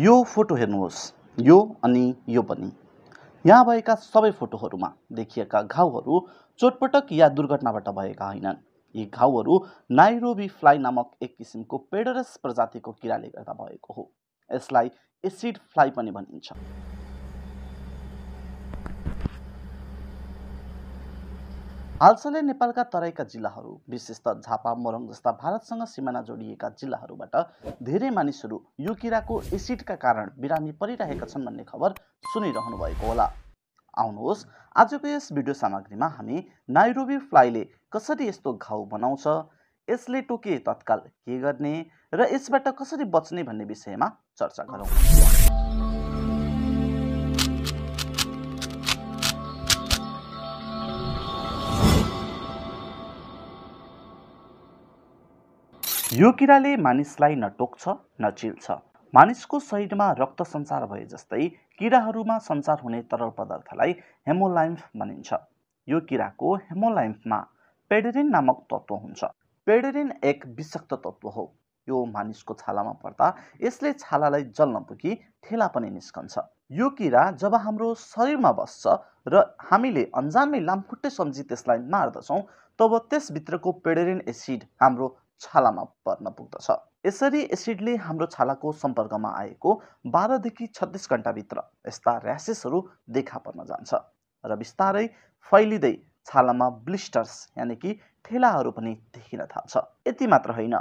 यो फोटो हेर्नुहोस् यो अनि यो पनि यहाँ भएका सबै फोटोहरूमा देखिएका घाउहरू चोटपटक या दुर्घटनाबाट भएका होइनन् यी घाउहरू नाइरोबी फ्लाइ नामक एक किसिमको पेडरस प्रजातिको किराले गर्दा भएको हो यसलाई एसिड फ्लाइ पनि भनिन्छ हालसालै नेपालका तराईका जिल्लाहरू विशेष त झापा मोरङ जस्ता भारतसँग सिमाना जोडिएका जिल्लाहरूबाट धेरै मानिसहरू यो किराको एसिडका कारण बिरामी परिरहेका छन् भन्ने खबर सुनिरहनु भएको होला आउनुहोस् आजको यस भिडियो सामग्रीमा हामी नाइरोबी फ्लाइले कसरी यस्तो घाउ बनाउँछ यसले टोके तत्काल के गर्ने र यसबाट कसरी बच्ने भन्ने विषयमा चर्चा गरौँ यो किराले मानिसलाई न टोक्छ न चिल्छ मानिसको शरीरमा रक्त सञ्चार भए जस्तै किराहरूमा सञ्चार हुने तरल पदार्थलाई हेमोलाइम्फ भनिन्छ यो किराको हेमोलाइम्फमा पेडेरिन नामक तत्त्व हुन्छ पेडेरिन एक विषक्त तत्त्व हो यो मानिसको छालामा पर्दा यसले छालालाई जल्न पुगी ठेला पनि निस्कन्छ यो किरा जब हाम्रो शरीरमा बस्छ र हामीले अन्जानमै लामखुट्टे सम्झी त्यसलाई मार्दछौँ तब त्यसभित्रको पेडेरिन एसिड हाम्रो छालामा पर्न पुग्दछ यसरी एसिडले हाम्रो छालाको सम्पर्कमा आएको बाह्रदेखि छत्तिस घन्टाभित्र यस्ता ऱ्यासेसहरू देखा पर्न जान्छ र बिस्तारै फैलिँदै छालामा ब्लिस्टर्स यानि कि ठेलाहरू पनि देखिन थाल्छ यति मात्र होइन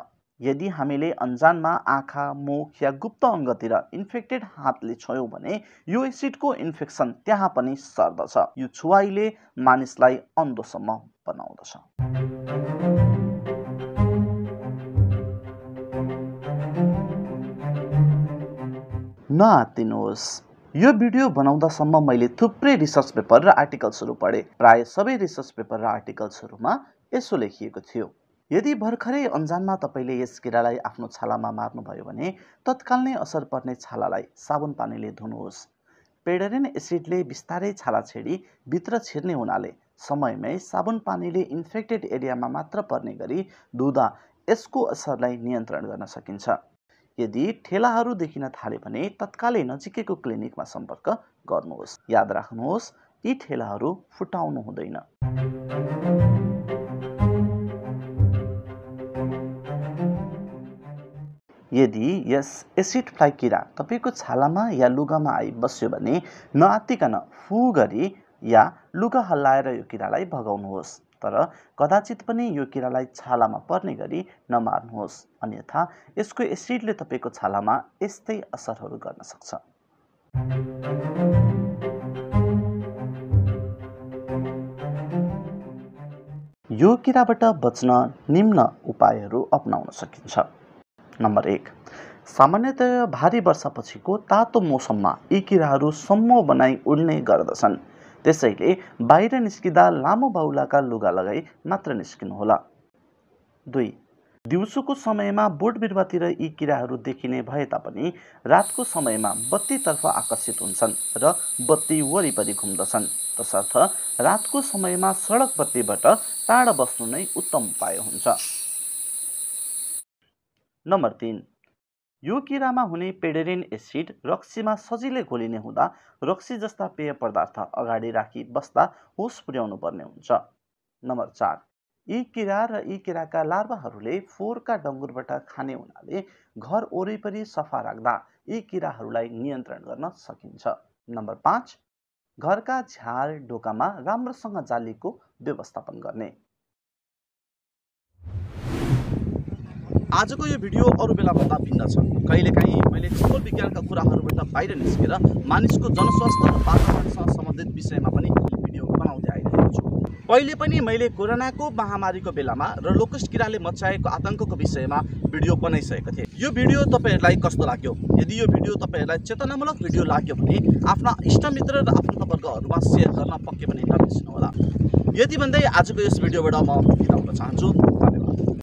यदि हामीले अन्जानमा आँखा मुख या गुप्त अङ्गतिर इन्फेक्टेड हातले छोयौँ भने यो एसिडको इन्फेक्सन त्यहाँ पनि सर्दछ यो छुवाइले मानिसलाई अन्धोसम्म बनाउँदछ नआतिनुहोस् यो भिडियो बनाउँदासम्म मैले थुप्रै रिसर्च पेपर र आर्टिकल्सहरू पढेँ प्रायः सबै रिसर्च पेपर र आर्टिकल्सहरूमा यसो लेखिएको थियो यदि भर्खरै अन्जानमा तपाईँले यस किरालाई आफ्नो छालामा मार्नुभयो भने तत्काल नै असर पर्ने छालालाई साबुन पानीले धुनुहोस् पेडेरेन एसिडले बिस्तारै छाला छेडी भित्र छिर्ने हुनाले समयमै साबुन पानीले इन्फेक्टेड एरियामा मात्र पर्ने गरी धुँदा यसको असरलाई नियन्त्रण गर्न सकिन्छ यदि ठेलाहरू देखिन थाले भने तत्कालै नजिकैको क्लिनिकमा सम्पर्क गर्नुहोस् याद राख्नुहोस् यी ठेलाहरू फुटाउनु हुँदैन यदि यस एसिड फ्लाइ किरा तपाईँको छालामा या लुगामा आइबस्यो भने नआतिकन फु गरी या लुगा हल्लाएर यो किरालाई भगाउनुहोस् तर कदाचित पनि यो किरालाई छालामा पर्ने गरी नमार्नुहोस् अन्यथा यसको एसिडले तपाईँको छालामा यस्तै असरहरू गर्न सक्छ यो किराबाट बच्न निम्न उपायहरू अप्नाउन सकिन्छ नम्बर एक सामान्यतया भारी वर्षापछिको तातो मौसममा यी किराहरू समूह बनाई उड्ने गर्दछन् त्यसैले बाहिर निस्किँदा लामो बाहुलाका लुगा लगाई मात्र निस्किनुहोला दुई दिउँसोको समयमा बोट बिरुवातिर यी किराहरू देखिने भए तापनि रातको समयमा बत्तीतर्फ आकर्षित हुन्छन् र बत्ती वरिपरि घुम्दछन् तसर्थ रातको समयमा सडक बत्तीबाट टाढा बस्नु नै उत्तम उपाय हुन्छ नम्बर तिन यो किरामा हुने पेडेरिन एसिड रक्सीमा सजिलै घोलिने हुँदा रक्सी जस्ता पेय पदार्थ अगाडि राखी बस्दा होस पुर्याउनु पर्ने हुन्छ नम्बर चार यी किरा र यी किराका लार्वाहरूले फोहोरका डङ्गुरबाट खाने हुनाले घर वरिपरि सफा राख्दा यी किराहरूलाई नियन्त्रण गर्न सकिन्छ नम्बर पाँच घरका झ्याल ढोकामा राम्रोसँग जालीको व्यवस्थापन गर्ने आजको यो भिडियो अरू बेलाभन्दा भिन्न छ कहिलेकाहीँ मैले खगोल विज्ञानका कुराहरूबाट बाहिर निस्केर मानिसको जनस्वास्थ्य र वातावरणसँग सम्बन्धित विषयमा पनि भिडियो बनाउँदै आइरहेको छु पहिले पनि मैले कोरोनाको महामारीको बेलामा र लोकस्ट किराले मचाएको आतङ्कको विषयमा भिडियो बनाइसकेको थिएँ यो भिडियो तपाईँहरूलाई कस्तो लाग्यो यदि यो भिडियो तपाईँहरूलाई चेतनामूलक भिडियो लाग्यो भने आफ्ना इष्टमित्र र आफ्नो आफन्तवर्गहरूमा सेयर गर्न पक्कै पनि नबिर्सिनुहोला यति भन्दै आजको यस भिडियोबाट म बिताउन चाहन्छु